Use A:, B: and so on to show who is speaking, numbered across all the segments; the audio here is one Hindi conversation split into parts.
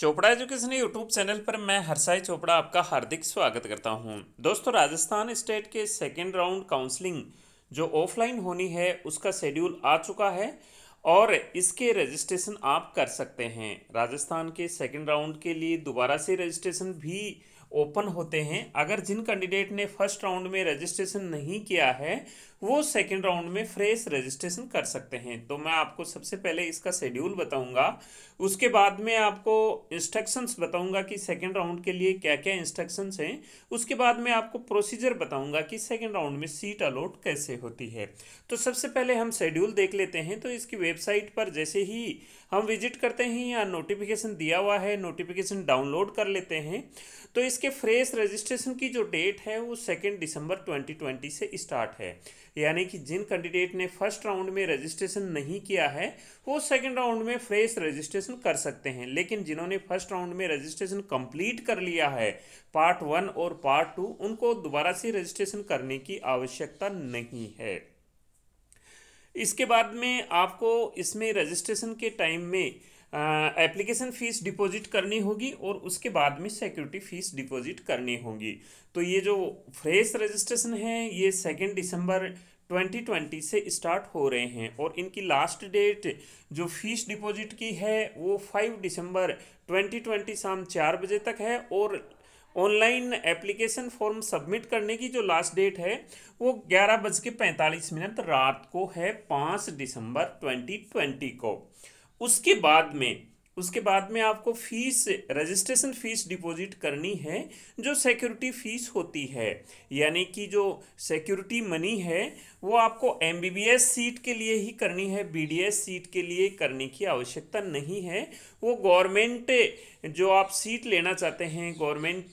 A: चोपड़ा एजुकेशन यूट्यूब चैनल पर मैं हरसाई चोपड़ा आपका हार्दिक स्वागत करता हूं। दोस्तों राजस्थान स्टेट के सेकेंड राउंड काउंसलिंग जो ऑफलाइन होनी है उसका शेड्यूल आ चुका है और इसके रजिस्ट्रेशन आप कर सकते हैं राजस्थान के सेकेंड राउंड के लिए दोबारा से रजिस्ट्रेशन भी ओपन होते हैं अगर जिन कैंडिडेट ने फर्स्ट राउंड में रजिस्ट्रेशन नहीं किया है वो सेकेंड राउंड में फ्रेश रजिस्ट्रेशन कर सकते हैं तो मैं आपको सबसे पहले इसका शेड्यूल बताऊंगा उसके बाद में आपको इंस्ट्रक्शंस बताऊंगा कि सेकेंड राउंड के लिए क्या क्या इंस्ट्रक्शंस हैं उसके बाद में आपको प्रोसीजर बताऊंगा कि सेकेंड राउंड में सीट अलॉट कैसे होती है तो सबसे पहले हम शेड्यूल देख लेते हैं तो इसकी वेबसाइट पर जैसे ही हम विजिट करते हैं या नोटिफिकेशन दिया हुआ है नोटिफिकेशन डाउनलोड कर लेते हैं तो इस इसके फ्रेश रजिस्ट्रेशन की जो डेट है वो सेकेंड दिसंबर 2020 से स्टार्ट है यानी कि जिन कैंडिडेट ने फर्स्ट राउंड में रजिस्ट्रेशन नहीं किया है वो सेकेंड राउंड में फ्रेश रजिस्ट्रेशन कर सकते हैं लेकिन जिन्होंने फर्स्ट राउंड में रजिस्ट्रेशन कंप्लीट कर लिया है पार्ट वन और पार्ट टू उनको दोबारा से रजिस्ट्रेशन करने की आवश्यकता नहीं है इसके बाद में आपको इसमें रजिस्ट्रेशन के टाइम में एप्लीकेशन फ़ीस डिपॉजिट करनी होगी और उसके बाद में सिक्योरिटी फ़ीस डिपॉजिट करनी होगी तो ये जो फ्रेश रजिस्ट्रेशन है ये सेकेंड दिसंबर 2020 से स्टार्ट हो रहे हैं और इनकी लास्ट डेट जो फीस डिपॉजिट की है वो 5 दिसंबर 2020 शाम चार बजे तक है और ऑनलाइन एप्लीकेशन फॉर्म सबमिट करने की जो लास्ट डेट है वो ग्यारह बज के पैंतालीस मिनट रात को है पाँच दिसंबर 2020 को उसके बाद में उसके बाद में आपको फीस रजिस्ट्रेशन फीस डिपॉजिट करनी है जो सिक्योरिटी फीस होती है यानी कि जो सिक्योरिटी मनी है वो आपको एम सीट के लिए ही करनी है बी सीट के लिए करने की आवश्यकता नहीं है वो गवर्नमेंट जो आप सीट लेना चाहते हैं गवर्नमेंट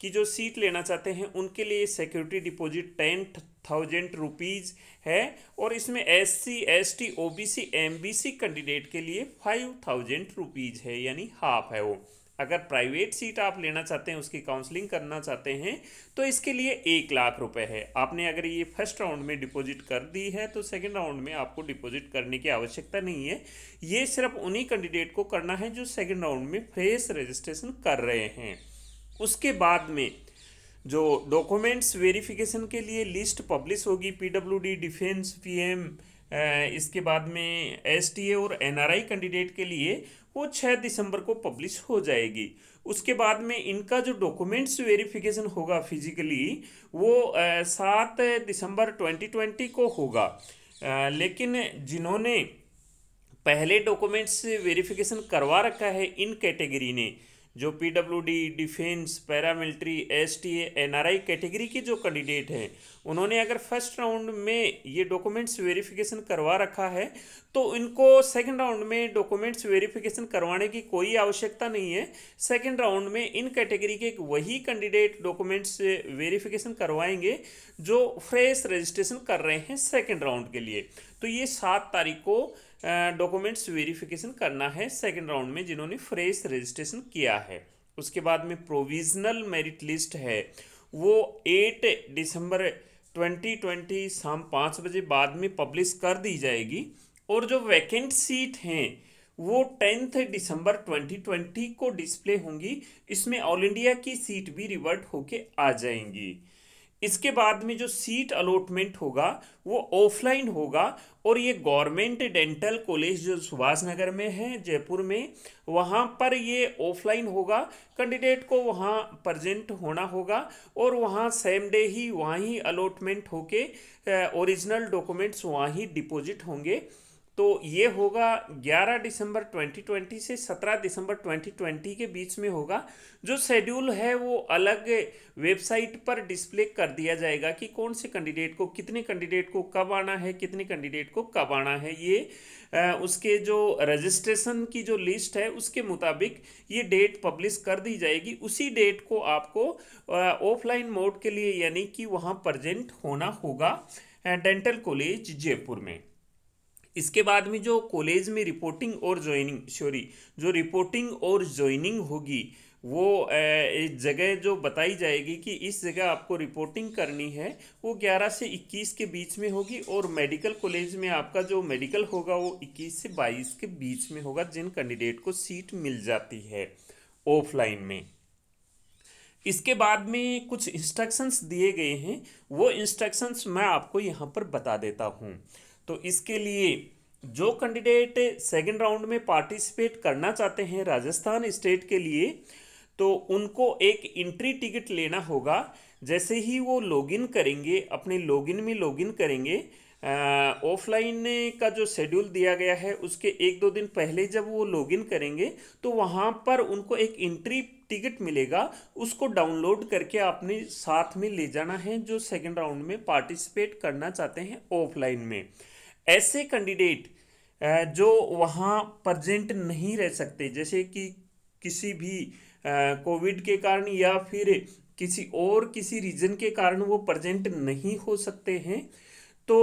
A: की जो सीट लेना चाहते हैं उनके लिए security deposit tenth thousand rupees है और इसमें S C S T O B C M B C candidate के लिए फाइव थाउजेंड रुपीज़ है यानी हाफ है वो अगर प्राइवेट सीट आप लेना चाहते हैं उसकी काउंसलिंग करना चाहते हैं तो इसके लिए एक लाख रुपए है आपने अगर ये फर्स्ट राउंड में डिपॉजिट कर दी है तो सेकंड राउंड में आपको डिपॉजिट करने की आवश्यकता नहीं है ये सिर्फ उन्हीं कैंडिडेट को करना है जो सेकंड राउंड में फ्रेश रजिस्ट्रेशन कर रहे हैं उसके बाद में जो डॉक्यूमेंट्स वेरिफिकेशन के लिए लिस्ट पब्लिश होगी पीडब्ल्यूडी डिफेंस पीएम इसके बाद में एसटीए और एनआरआई कैंडिडेट के लिए वो छः दिसंबर को पब्लिश हो जाएगी उसके बाद में इनका जो डॉक्यूमेंट्स वेरिफिकेशन होगा फिजिकली वो सात दिसंबर ट्वेंटी ट्वेंटी को होगा लेकिन जिन्होंने पहले डॉक्यूमेंट्स वेरिफिकेशन करवा रखा है इन कैटेगरी ने जो P W D defence paramilitary S T N R I category के जो कैंडिडेट हैं उन्होंने अगर फर्स्ट राउंड में ये डॉक्यूमेंट्स वेरिफिकेशन करवा रखा है तो इनको सेकंड राउंड में डॉक्यूमेंट्स वेरिफिकेशन करवाने की कोई आवश्यकता नहीं है सेकंड राउंड में इन कैटेगरी के वही कैंडिडेट डॉक्यूमेंट्स वेरीफिकेशन करवाएंगे जो फ्रेश रजिस्ट्रेशन कर रहे हैं सेकेंड राउंड के लिए तो ये सात तारीख को डॉक्यूमेंट्स वेरिफिकेशन करना है सेकेंड राउंड में जिन्होंने फ्रेश रजिस्ट्रेशन किया है उसके बाद में प्रोविजनल मेरिट लिस्ट है वो एट दिसंबर 2020 शाम पाँच बजे बाद में पब्लिश कर दी जाएगी और जो वैकेंट सीट हैं वो टेंथ दिसंबर 2020 को डिस्प्ले होंगी इसमें ऑल इंडिया की सीट भी रिवर्ट होके आ जाएंगी इसके बाद में जो सीट अलॉटमेंट होगा वो ऑफलाइन होगा और ये गवर्नमेंट डेंटल कॉलेज जो सुभाष नगर में है जयपुर में वहाँ पर ये ऑफलाइन होगा कैंडिडेट को वहाँ प्रजेंट होना होगा और वहाँ सेम डे ही वहाँ ही अलॉटमेंट होके ओरिजिनल डॉक्यूमेंट्स वहाँ ही डिपॉजिट होंगे तो ये होगा 11 दिसंबर 2020 से 17 दिसंबर 2020 के बीच में होगा जो शेड्यूल है वो अलग वेबसाइट पर डिस्प्ले कर दिया जाएगा कि कौन से कैंडिडेट को कितने कैंडिडेट को कब आना है कितने कैंडिडेट को कब आना है ये आ, उसके जो रजिस्ट्रेशन की जो लिस्ट है उसके मुताबिक ये डेट पब्लिश कर दी जाएगी उसी डेट को आपको ऑफलाइन मोड के लिए यानी कि वहाँ प्रजेंट होना होगा डेंटल कॉलेज जयपुर में इसके बाद में जो कॉलेज में रिपोर्टिंग और ज्वाइनिंग सॉरी जो रिपोर्टिंग और ज्वाइनिंग होगी वो एक जगह जो बताई जाएगी कि इस जगह आपको रिपोर्टिंग करनी है वो 11 से 21 के बीच में होगी और मेडिकल कॉलेज में आपका जो मेडिकल होगा वो 21 से 22 के बीच में होगा जिन कैंडिडेट को सीट मिल जाती है ऑफलाइन में इसके बाद में कुछ इंस्ट्रक्शंस दिए गए हैं वो इंस्ट्रक्शंस मैं आपको यहाँ पर बता देता हूँ तो इसके लिए जो कैंडिडेट सेकेंड राउंड में पार्टिसिपेट करना चाहते हैं राजस्थान स्टेट के लिए तो उनको एक इंट्री टिकट लेना होगा जैसे ही वो लॉगिन करेंगे अपने लॉगिन में लॉगिन करेंगे ऑफलाइन का जो शेड्यूल दिया गया है उसके एक दो दिन पहले जब वो लॉगिन करेंगे तो वहाँ पर उनको एक इंट्री टिकट मिलेगा उसको डाउनलोड करके अपने साथ में ले जाना है जो सेकेंड राउंड में पार्टिसिपेट करना चाहते हैं ऑफलाइन में ऐसे कैंडिडेट जो वहाँ प्रजेंट नहीं रह सकते जैसे कि किसी भी कोविड के कारण या फिर किसी और किसी रीज़न के कारण वो प्रजेंट नहीं हो सकते हैं तो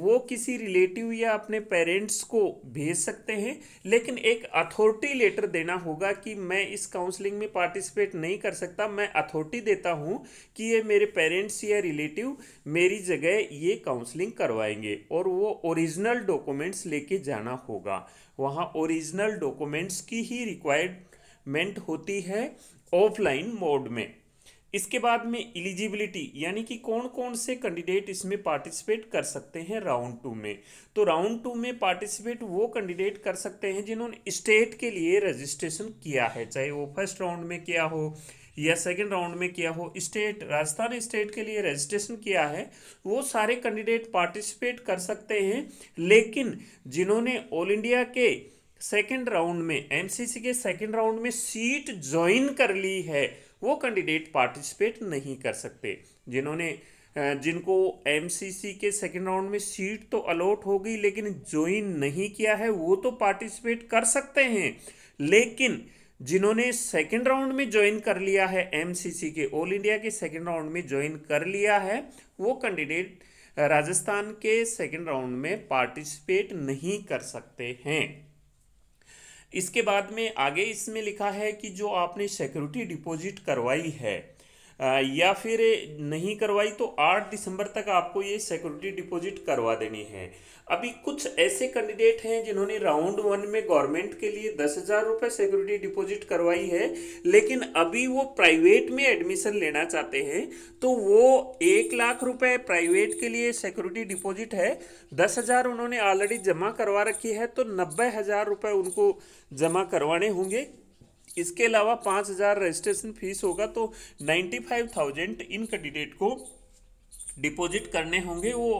A: वो किसी रिलेटिव या अपने पेरेंट्स को भेज सकते हैं लेकिन एक अथॉरिटी लेटर देना होगा कि मैं इस काउंसलिंग में पार्टिसिपेट नहीं कर सकता मैं अथॉरिटी देता हूँ कि ये मेरे पेरेंट्स या रिलेटिव मेरी जगह ये काउंसलिंग करवाएंगे और वो ओरिजिनल डॉक्यूमेंट्स लेके जाना होगा वहाँ ओरिजिनल डॉक्यूमेंट्स की ही रिक्वायरमेंट होती है ऑफलाइन मोड में इसके बाद में इलिजिबिलिटी यानी कि कौन कौन से कैंडिडेट इसमें पार्टिसिपेट कर सकते हैं राउंड टू में तो राउंड टू में पार्टिसिपेट वो कैंडिडेट कर सकते हैं जिन्होंने स्टेट के लिए रजिस्ट्रेशन किया है चाहे वो फर्स्ट राउंड में किया हो या सेकंड राउंड में किया हो स्टेट राजस्थान स्टेट के लिए रजिस्ट्रेशन किया है वो सारे कैंडिडेट पार्टिसिपेट कर सकते हैं लेकिन जिन्होंने ऑल इंडिया के सेकेंड राउंड में एमसीसी के सेकेंड राउंड में सीट ज्वाइन कर ली है वो कैंडिडेट पार्टिसिपेट नहीं कर सकते जिन्होंने जिनको एमसीसी के सेकेंड राउंड में सीट तो अलॉट हो गई लेकिन ज्वाइन नहीं किया है वो तो पार्टिसिपेट कर सकते हैं लेकिन जिन्होंने सेकेंड राउंड में ज्वाइन कर लिया है एमसीसी के ऑल इंडिया के सेकेंड राउंड में ज्वाइन कर लिया है वो कैंडिडेट राजस्थान के सेकेंड राउंड में पार्टिसिपेट नहीं कर सकते हैं इसके बाद में आगे इसमें लिखा है कि जो आपने सिक्योरिटी डिपॉजिट करवाई है या फिर नहीं करवाई तो 8 दिसंबर तक आपको ये सिक्योरिटी डिपॉजिट करवा देनी है अभी कुछ ऐसे कैंडिडेट हैं जिन्होंने राउंड वन में गवर्नमेंट के लिए दस हज़ार रुपये सिक्योरिटी डिपॉजिट करवाई है लेकिन अभी वो प्राइवेट में एडमिशन लेना चाहते हैं तो वो एक लाख रुपए प्राइवेट के लिए सिक्योरिटी डिपॉजिट है दस हज़ार उन्होंने ऑलरेडी जमा करवा रखी है तो नब्बे हज़ार रुपये उनको जमा करवाने होंगे इसके अलावा पाँच हज़ार रजिस्ट्रेशन फीस होगा तो नाइन्टी फाइव थाउजेंड इन कैंडिडेट को डिपॉजिट करने होंगे वो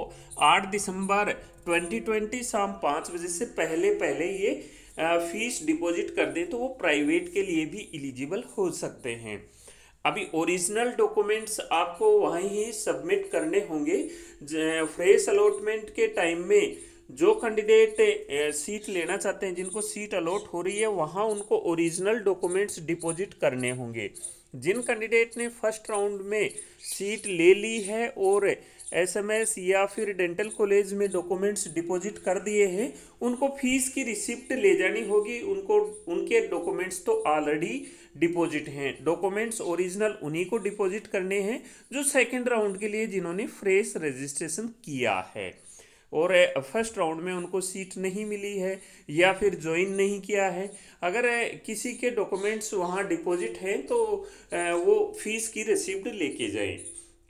A: आठ दिसंबर ट्वेंटी ट्वेंटी शाम पाँच बजे से पहले पहले ये फीस डिपॉजिट कर दें तो वो प्राइवेट के लिए भी एलिजिबल हो सकते हैं अभी ओरिजिनल डॉक्यूमेंट्स आपको वहीं ही सबमिट करने होंगे फ्रेश अलॉटमेंट के टाइम में जो कैंडिडेट सीट लेना चाहते हैं जिनको सीट अलॉट हो रही है वहाँ उनको ओरिजिनल डॉक्यूमेंट्स डिपॉजिट करने होंगे जिन कैंडिडेट ने फर्स्ट राउंड में सीट ले ली है और एसएमएस या फिर डेंटल कॉलेज में डॉक्यूमेंट्स डिपॉजिट कर दिए हैं उनको फीस की रिसिप्ट ले जानी होगी उनको उनके डॉक्यूमेंट्स तो ऑलरेडी डिपॉजिट हैं डॉक्यूमेंट्स ओरिजिनल उन्हीं को डिपॉजिट करने हैं जो सेकंड राउंड के लिए जिन्होंने फ्रेश रजिस्ट्रेशन किया है और फर्स्ट राउंड में उनको सीट नहीं मिली है या फिर ज्वाइन नहीं किया है अगर किसी के डॉक्यूमेंट्स वहाँ डिपॉजिट हैं तो वो फीस की रिसिप्ट लेके जाए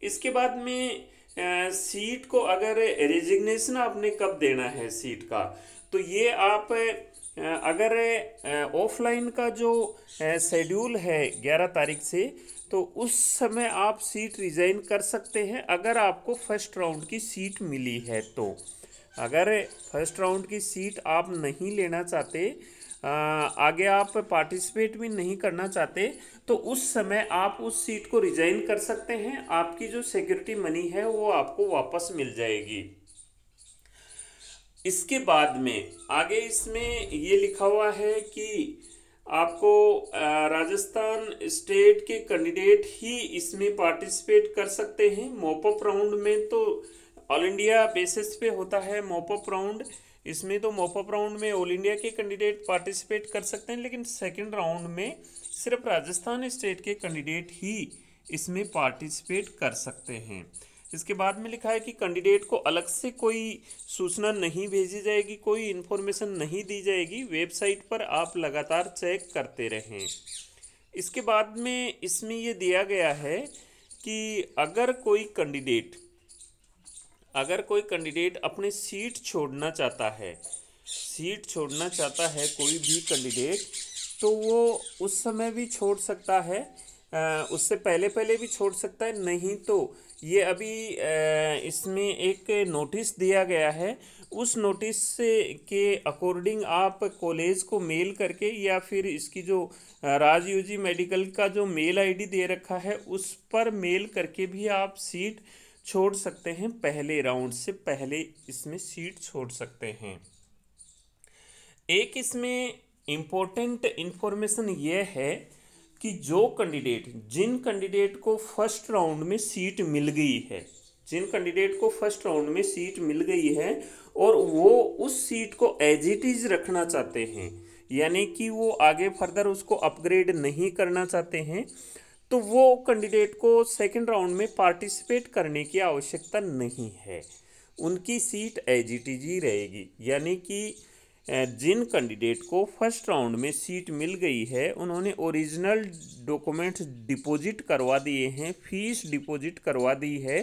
A: इसके बाद में सीट को अगर रेजिग्नेशन आपने कब देना है सीट का तो ये आप अगर ऑफलाइन का जो शेड्यूल है ग्यारह तारीख से तो उस समय आप सीट रिज़ाइन कर सकते हैं अगर आपको फर्स्ट राउंड की सीट मिली है तो अगर फर्स्ट राउंड की सीट आप नहीं लेना चाहते आगे आप पार्टिसिपेट भी नहीं करना चाहते तो उस समय आप उस सीट को रिज़ाइन कर सकते हैं आपकी जो सिक्योरिटी मनी है वो आपको वापस मिल जाएगी इसके बाद में आगे इसमें ये लिखा हुआ है कि आपको राजस्थान स्टेट के कैंडिडेट ही इसमें पार्टिसिपेट कर सकते हैं मोपअप राउंड में तो ऑल इंडिया बेसिस पे होता है मोपअप राउंड इसमें तो मोपअप राउंड में ऑल इंडिया के कैंडिडेट पार्टिसिपेट कर सकते हैं लेकिन सेकंड राउंड में सिर्फ राजस्थान स्टेट के कैंडिडेट ही इसमें पार्टिसिपेट कर सकते हैं इसके बाद में लिखा है कि कैंडिडेट को अलग से कोई सूचना नहीं भेजी जाएगी कोई इन्फॉर्मेशन नहीं दी जाएगी वेबसाइट पर आप लगातार चेक करते रहें इसके बाद में इसमें यह दिया गया है कि अगर कोई कैंडिडेट अगर कोई कैंडिडेट अपनी सीट छोड़ना चाहता है सीट छोड़ना चाहता है कोई भी कैंडिडेट तो वो उस समय भी छोड़ सकता है उससे पहले पहले भी छोड़ सकता है नहीं तो ये अभी इसमें एक नोटिस दिया गया है उस नोटिस के अकॉर्डिंग आप कॉलेज को मेल करके या फिर इसकी जो राज यूजी मेडिकल का जो मेल आईडी दे रखा है उस पर मेल करके भी आप सीट छोड़ सकते हैं पहले राउंड से पहले इसमें सीट छोड़ सकते हैं एक इसमें इम्पोर्टेंट इन्फॉर्मेशन यह है कि जो कैंडिडेट जिन कैंडिडेट को फर्स्ट राउंड में सीट मिल गई है जिन कैंडिडेट को फर्स्ट राउंड में सीट मिल गई है और वो उस सीट को एज इट इज रखना चाहते हैं यानी कि वो आगे फर्दर उसको अपग्रेड नहीं करना चाहते हैं तो वो कैंडिडेट को सेकेंड राउंड में पार्टिसिपेट करने की आवश्यकता नहीं है उनकी सीट एज इट इज ही रहेगी यानी कि जिन कैंडिडेट को फर्स्ट राउंड में सीट मिल गई है उन्होंने ओरिजिनल डॉक्यूमेंट्स डिपॉजिट करवा दिए हैं फीस डिपॉजिट करवा दी है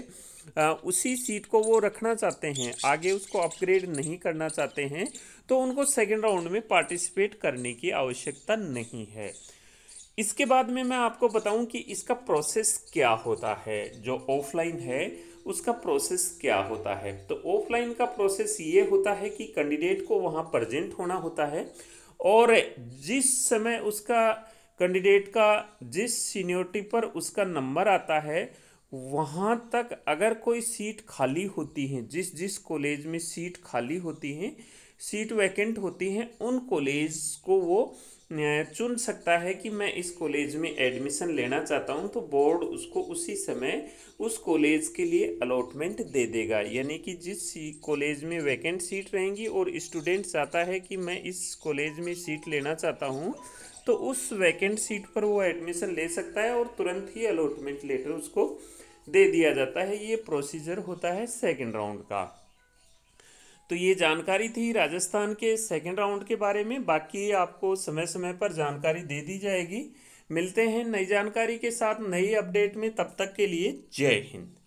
A: उसी सीट को वो रखना चाहते हैं आगे उसको अपग्रेड नहीं करना चाहते हैं तो उनको सेकेंड राउंड में पार्टिसिपेट करने की आवश्यकता नहीं है इसके बाद में मैं आपको बताऊं कि इसका प्रोसेस क्या होता है जो ऑफलाइन है उसका प्रोसेस क्या होता है तो ऑफलाइन का प्रोसेस ये होता है कि कैंडिडेट को वहाँ प्रजेंट होना होता है और जिस समय उसका कैंडिडेट का जिस सीनियोरिटी पर उसका नंबर आता है वहाँ तक अगर कोई सीट खाली होती है जिस जिस कॉलेज में सीट खाली होती हैं सीट वैकेंट होती हैं उन कॉलेज को वो चुन सकता है कि मैं इस कॉलेज में एडमिशन लेना चाहता हूँ तो बोर्ड उसको उसी समय उस कॉलेज के लिए अलॉटमेंट दे देगा यानी कि जिस कॉलेज में वैकेंट सीट रहेंगी और स्टूडेंट चाहता है कि मैं इस कॉलेज में सीट लेना चाहता हूँ तो उस वैकेंट सीट पर वो एडमिशन ले सकता है और तुरंत ही अलॉटमेंट लेटर उसको दे दिया जाता है ये प्रोसीजर होता है सेकेंड राउंड का तो ये जानकारी थी राजस्थान के सेकेंड राउंड के बारे में बाकी आपको समय समय पर जानकारी दे दी जाएगी मिलते हैं नई जानकारी के साथ नई अपडेट में तब तक के लिए जय हिंद